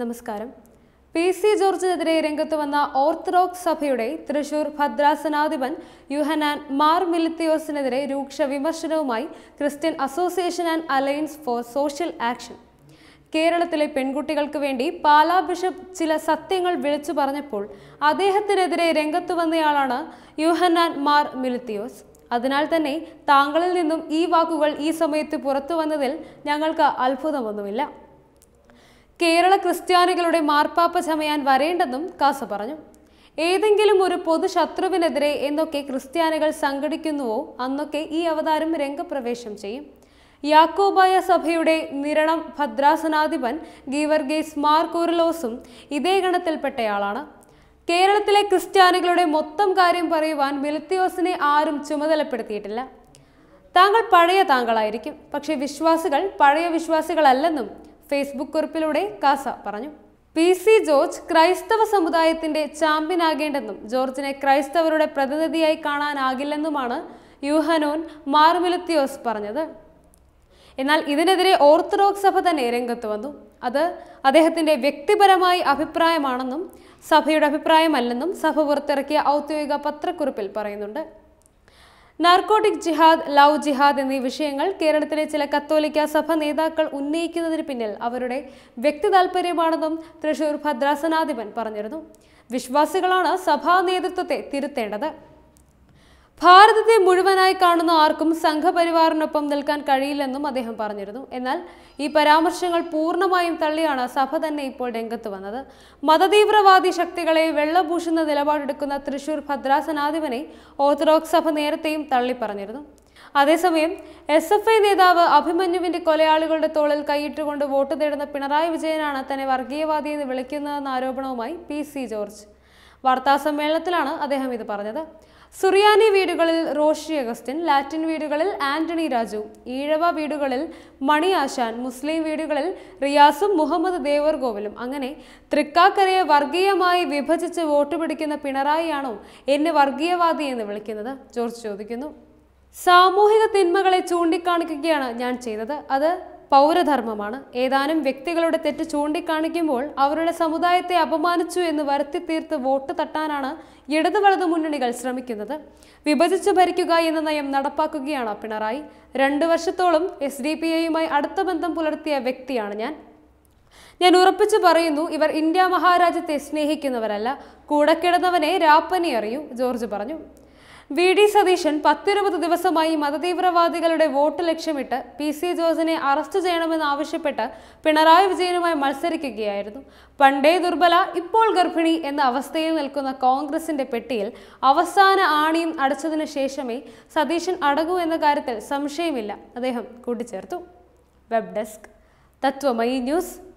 നമസ്കാരം P C ജോർജിനെതിരെ രംഗത്ത് വന്ന ഓർത്തഡോക്സ് സഭയുടെ തൃശൂർ ഭദ്രാസനാധിപൻ യുഹനാൻ മാർ മിലിത്തിയോസിനെതിരെ രൂക്ഷ വിമർശനവുമായി Christian association and alliance for social action കേരളത്തിലെ പെൺകുട്ടികൾക്ക് വേണ്ടി പാലാ ബിഷപ്പ് ചില സത്യങ്ങൾ വിളിച്ചു പറഞ്ഞപ്പോൾ അദ്ദേഹത്തിനെതിരെ രംഗത്ത് വന്നയാളാണ് യുഹനാൻ മാർ മിലിത്തിയോസ് അതിനാൽ തന്നെ താങ്കളിൽ നിന്നും ഈ വാക്കുകൾ ഈ സമയത്ത് പുറത്തു വന്നതിൽ ഞങ്ങൾക്ക് അത്ഭുതമൊന്നുമില്ല കേരള ക്രിസ്ത്യാനികളുടെ മാർപ്പാപ്പ ചമയാൻ വരേണ്ടെന്നും കാസ പറഞ്ഞു ഏതെങ്കിലും ഒരു പൊതു ശത്രുവിനെതിരെ എന്നൊക്കെ ക്രിസ്ത്യാനികൾ സംഘടിക്കുന്നുവോ അന്നൊക്കെ ഈ അവതാരം രംഗപ്രവേശം ചെയ്യും യാക്കോബായ സഭയുടെ നിരണം ഭദ്രാസനാധിപൻ ഗീവർഗീസ് മാർക്കൂറിലോസും ഇതേ ഗണത്തിൽപ്പെട്ടയാളാണ് കേരളത്തിലെ ക്രിസ്ത്യാനികളുടെ മൊത്തം കാര്യം പറയുവാൻ മിലത്തിയോസിനെ ആരും ചുമതലപ്പെടുത്തിയിട്ടില്ല താങ്കൾ പഴയ താങ്കളായിരിക്കും പക്ഷേ വിശ്വാസികൾ പഴയ വിശ്വാസികളല്ലെന്നും ഫേസ്ബുക്ക് കുറിപ്പിലൂടെ കാസ പറഞ്ഞു പി സി ജോർജ് ക്രൈസ്തവ സമുദായത്തിന്റെ ചാമ്പ്യനാകേണ്ടെന്നും ജോർജിനെ ക്രൈസ്തവരുടെ പ്രതിനിധിയായി കാണാനാകില്ലെന്നുമാണ് യുഹനോൻ മാർമിലത്തിയോസ് പറഞ്ഞത് എന്നാൽ ഇതിനെതിരെ ഓർത്തഡോക്സ് സഭ തന്നെ രംഗത്ത് വന്നു അത് അദ്ദേഹത്തിന്റെ വ്യക്തിപരമായ അഭിപ്രായമാണെന്നും സഭയുടെ അഭിപ്രായമല്ലെന്നും സഭ പുറത്തിറക്കിയ ഔദ്യോഗിക പത്രക്കുറിപ്പിൽ പറയുന്നുണ്ട് നാർക്കോട്ടിക് ജിഹാദ് ലവ് ജിഹാദ് എന്നീ വിഷയങ്ങൾ കേരളത്തിലെ ചില കത്തോലിക്ക സഭ നേതാക്കൾ ഉന്നയിക്കുന്നതിന് പിന്നിൽ അവരുടെ വ്യക്തി താല്പര്യമാണെന്നും തൃശൂർ ഭദ്രാസനാധിപൻ പറഞ്ഞിരുന്നു വിശ്വാസികളാണ് സഭാ നേതൃത്വത്തെ തിരുത്തേണ്ടത് ഭാരതത്തെ മുഴുവനായി കാണുന്ന ആർക്കും സംഘപരിവാറിനൊപ്പം നിൽക്കാൻ കഴിയില്ലെന്നും അദ്ദേഹം പറഞ്ഞിരുന്നു എന്നാൽ ഈ പരാമർശങ്ങൾ പൂർണ്ണമായും തള്ളിയാണ് സഭ തന്നെ ഇപ്പോൾ രംഗത്ത് വന്നത് മതതീവ്രവാദി ശക്തികളെ വെള്ളപൂശുന്ന നിലപാടെടുക്കുന്ന തൃശൂർ ഭദ്രാസനാധിപനെ ഓർത്തഡോക്സ് സഭ നേരത്തെയും തള്ളിപ്പറഞ്ഞിരുന്നു അതേസമയം എസ് എഫ് ഐ നേതാവ് അഭിമന്യുവിന്റെ കൊലയാളികളുടെ തോളിൽ കൈയിട്ടുകൊണ്ട് വോട്ട് തേടുന്ന പിണറായി വിജയനാണ് തന്നെ വർഗീയവാദി എന്ന് വിളിക്കുന്നതെന്ന ആരോപണവുമായി പി സി ജോർജ് വാർത്താസമ്മേളനത്തിലാണ് അദ്ദേഹം ഇത് പറഞ്ഞത് സുറിയാനി വീടുകളിൽ റോഷി അഗസ്റ്റിൻ ലാറ്റിൻ വീടുകളിൽ ആന്റണി രാജു ഈഴവ വീടുകളിൽ മണി ആശാൻ മുസ്ലിം വീടുകളിൽ റിയാസും മുഹമ്മദ് ദേവർഗോവിലും അങ്ങനെ തൃക്കാക്കരയെ വർഗീയമായി വിഭജിച്ച് വോട്ട് പിടിക്കുന്ന പിണറായിയാണോ എന്നെ വർഗീയവാദി എന്ന് വിളിക്കുന്നത് ജോർജ് ചോദിക്കുന്നു സാമൂഹിക തിന്മകളെ ചൂണ്ടിക്കാണിക്കുകയാണ് ഞാൻ ചെയ്തത് അത് പൗരധർമ്മമാണ് ഏതാനും വ്യക്തികളുടെ തെറ്റ് ചൂണ്ടിക്കാണിക്കുമ്പോൾ അവരുടെ സമുദായത്തെ അപമാനിച്ചു എന്ന് വരുത്തി തീർത്ത് വോട്ട് തട്ടാനാണ് ഇടതു വലതു മുന്നണികൾ ശ്രമിക്കുന്നത് വിഭജിച്ചു ഭരിക്കുക എന്ന നയം നടപ്പാക്കുകയാണ് പിണറായി രണ്ടു വർഷത്തോളം എസ് ഡി പി എയുമായി അടുത്ത ബന്ധം പുലർത്തിയ വ്യക്തിയാണ് ഞാൻ ഞാൻ ഉറപ്പിച്ചു പറയുന്നു ഇവർ ഇന്ത്യ മഹാരാജ്യത്തെ സ്നേഹിക്കുന്നവരല്ല കൂടെ കിടന്നവനെ രാപ്പനി അറിയൂ ജോർജ് പറഞ്ഞു വി ഡി സതീശൻ പത്തിരുപത് ദിവസമായി മതതീവ്രവാദികളുടെ വോട്ട് ലക്ഷ്യമിട്ട് പി സി ജോസിനെ അറസ്റ്റ് ചെയ്യണമെന്നാവശ്യപ്പെട്ട് പിണറായി വിജയനുമായി മത്സരിക്കുകയായിരുന്നു പണ്ടേ ദുർബല ഇപ്പോൾ ഗർഭിണി എന്ന അവസ്ഥയിൽ നിൽക്കുന്ന കോൺഗ്രസിന്റെ പെട്ടിയിൽ അവസാന ആണിയും അടച്ചതിനു ശേഷമേ സതീശൻ അടങ്ങൂ എന്ന കാര്യത്തിൽ സംശയമില്ല അദ്ദേഹം കൂട്ടിച്ചേർത്തു വെബ് ഡെസ്ക് തത്വമയി ന്യൂസ്